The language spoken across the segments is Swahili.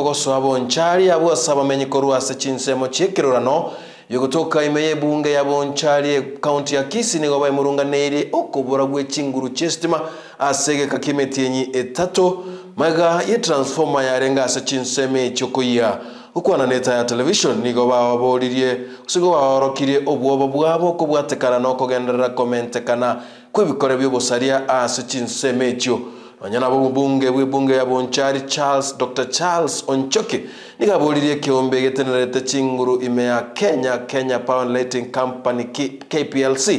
ogosoa bonchari abo asaba menyi korwase chinsemo chiekerorano yogotoka imeye yebunge ya bonchari ekaunti ya kisi nigo baemurunganeire okobora gwe chinguru chestima asege kimeti enyi etato maiga yetransfoma yarenga ase chinseme echi okoiya okwana na ya television nigo bababoririe osigo baorokirie obwoba bwabo okobwatekana na okogenderera komentekana kwebikore biobosaria ase chinseme echio banyana bwa ebunge ya bonchari charles dr charles onchoki nikaburirie kiumbe gitenerete chinguru ime ya kenya kenya power lighting company kplc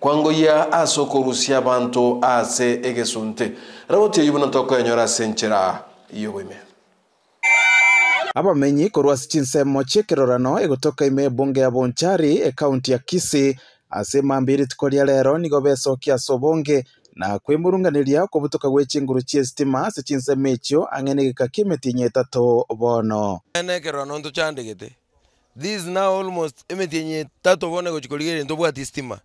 kwangoyia ase okorusia abanto ase egesunte raboti eyo buna tokoenyora ase iyo yoboime abamenyi korwasi chinsemo chikirorano egotoka ime bunge ya bonchari ekaunti ya kisi ase mambiri tiko ria nigo besokia ase obonge na kwimurunganiria kubutuka gwe chinguru chie stima sichinsemia ichio ang'enegeka kimitinya itatu bono enekerwa nontu chandigite this now almost emitienya itatu bono gochikorigeria ntobwati stima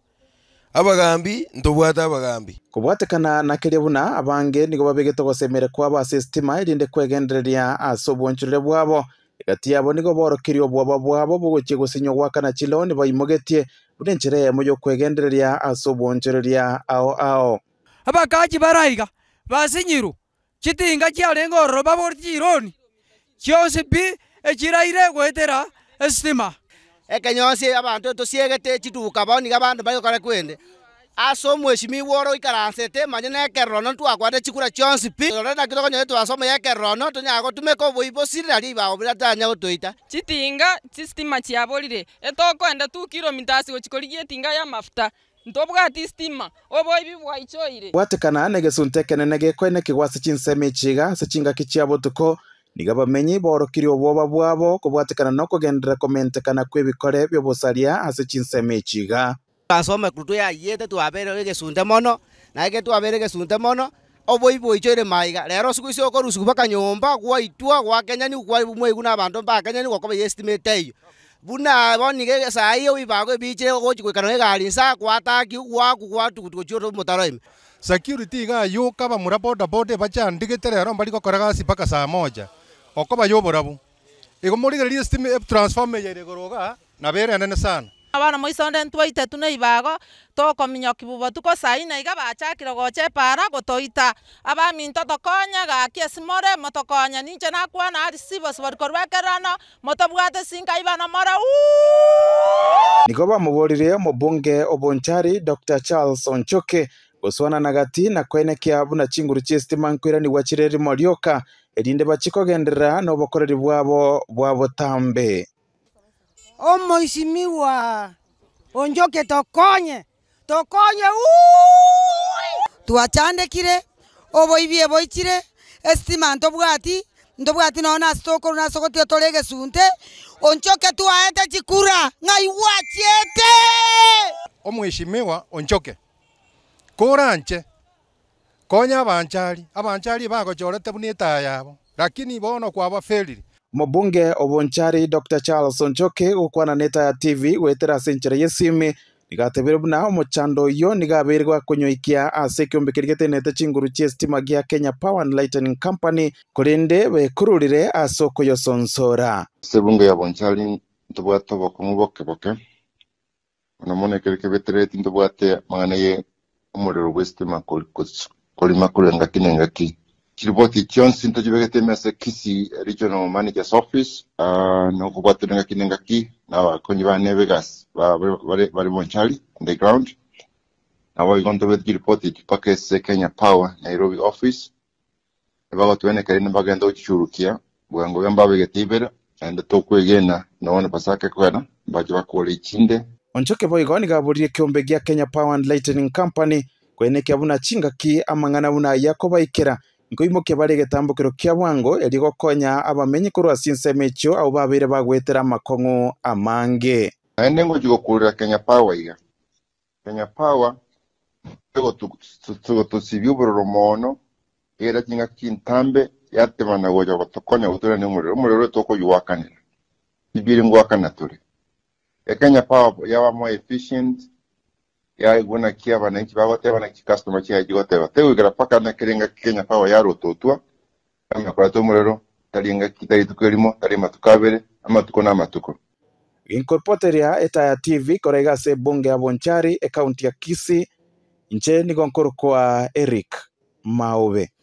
abagambi ntobwate abagambi kobwatekana nakiria buna abange nigo babegete gosemere kwa base estima erinde kwegendereria ase obwonchorere bwabo egati yabo nigo borokirie obwaba bwabo bogochia gosinywa gwakana chilo nibaimogetie buna enchera emo yokwegendereria ase obwonchoreria ao ao abakachi baraiga basinyiru chitinga chiarenga ororo babori chironi chionsi pi echiraire goetera estima ekenyosi abanto tosiegete chiduka baoniga abanto barigokora kwende ase omweshimi bworo oikaransete emanya na ekerrono twakwate chikura chionsi pi ore naki tokonyore twasoma ya ekerrono tonyara gotumeka oboi bosiri ibago bira tanya gotoita chitinga chistima chiaborire etokwenda 2 kilometers gochikorigia etinga ya mafuta ntobwati stima oboibi bwaichoire gwatikanaane gisunte kenene gikoine kigwasa chinsemi chiga ase chingaki chia botuko niga bamenyi boorokiri obwoba bwabo kobwatekana nokogendera komentekana kwa ebikore bia obosaria ase chinsemi chiga kasome kurutu yayete twabere egesunte mono naige twabere egesunte mono oboi ichoire maiga rero siku isi okorusuku baka nyomba gwaitwa gwakenyani gwamweigu na abanto mbakenya ni gokobeye estimate eyo buna ri sa kwa ta ki egari nsa wa tu gwatugutu gochia mo omotaraime security iga yuka bamura bodaboda bachandigete rero mbari gokora gasi mpaka saa moja oko bayobora bu igo morigererie stima eh, transformer yeregoroga naberene sana abana moisonde ntwaitatu na ibago tokominya kibubo tuko sai na iga bachakire gocha epara gotoita abaminto tokonya gaki esimore motokonya ninche nakwana arisibo siboruko rwakerano motobwate sinka ibano mora niko mo omobunge obonchari dr charles onchoke na gati na kwene kwenekia buna chinguru chiestima nkwiraniwa chireri morioka erinde bachikogenderera n'obokoreri bwabo bwa botambe omoisimiwa onjoke tokonye tokonye twachandekire oboibie boichire estima ntobwati ntobwati noona ase tokoro nasogotia tore egesunte onchoke twaete chikura ng'ai gwachiete omweshimiwa onchoke koranche konya abanchari abanchari bagochorete buna etaya yabo lakini bono kwabaferire mubunge obonchari dr charles onchoke gukwana neta ya tv gwitira century yesimi nigatebire buna omochando yo nigabeirwe kunyoikia ase ekiombekeri getainete chinguru chia estima gia kenya power and lightning company kurinde bekururire ase okoyosonsora ase ebunge ya bonchari ntobwate obokongu bokeboke bono bono ekero kebetereti ntobwate amang'ana ye omorero bwa estima korima korenga ki nengaki Johnson to kyonsi ntajibegete emesa kisi regional manager's office uh, ah, nokubwatananga kinengaki nabakonyi bane begasi bari bonchali on the ground na wa nababigondo bethu kiriboti mpaka se kenya power nairobi office na nibagotwenekere nibagenda gukichurukia bwango bia mbabegete ibere naende tokwegena none basake kwena mbaje bakora ikinde onchoke boy boigoni gaburie kiumbe gia kenya power and lightning company kwenye kiabuna chinga ki amang'ana buna yakoba ikera nkoimukia bari gitambukiro kia bwango erigokonya abamenyi kurwa sinse michio au babire bagwetera amakong'o amange aende ngojigokurira kenya power iga kenya power tugotosibia obororo mono era kinga kintambe yatemanagoja gotokonya gotore ne omorero omorero ore tokoywakanera ibiri ngwakana tore ekenya power yabamo efficient yaiguna kia bananchi bagoteba na kikastoma goteba teguikara paka nakerenga kenya pawa ya kwa to murero taringa tarituko rimo tari matukabere abere amatuko na matuko inkorpoteria eta ya tv korega se bunge ya bonchari ekaunti ya kisi nche kwa eric maube